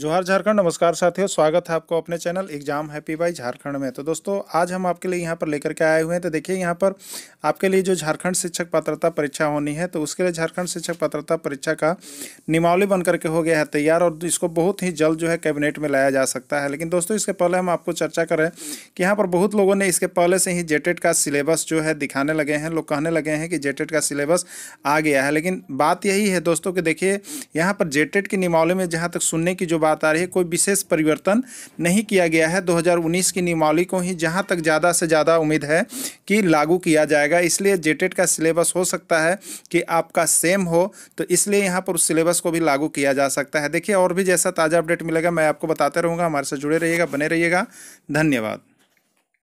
जोहार झारखंड नमस्कार साथियों स्वागत है आपको अपने channel exam happy by Jharkhand में तो दोस्तों आज हम आपके लिए यहाँ पर लेकर के आए हुए हैं तो देखिए यहाँ पर आपके लिए जो झारखंड शिक्षक पात्रता परीक्षा होनी है तो उसके लिए झारखंड शिक्षक पात्रता परीक्षा का निमावली बन करके हो गया है तैयार और इसको बहुत ही जल्द जो है कैबिनेट में लाया जा सकता है लेकिन दोस्तों इसके पहले हम आपको चर्चा करें कि यहाँ पर बहुत लोगों ने इसके पहले से ही जेटेड का सिलेबस जो है दिखाने लगे हैं लोग कहने लगे हैं कि जेटेड का सिलेबस आ गया है लेकिन बात यही है दोस्तों कि देखिए यहाँ पर जेटेड की निमावली में जहाँ तक सुनने की जो बात आ रही है कोई विशेष परिवर्तन नहीं किया गया है 2019 की नियमावली को ही जहां तक ज़्यादा से ज़्यादा उम्मीद है कि लागू किया जाएगा इसलिए जेटेड का सिलेबस हो सकता है कि आपका सेम हो तो इसलिए यहाँ पर उस सिलेबस को भी लागू किया जा सकता है देखिए और भी जैसा ताज़ा अपडेट मिलेगा मैं आपको बताते रहूँगा हमारे साथ जुड़े रहिएगा बने रहिएगा धन्यवाद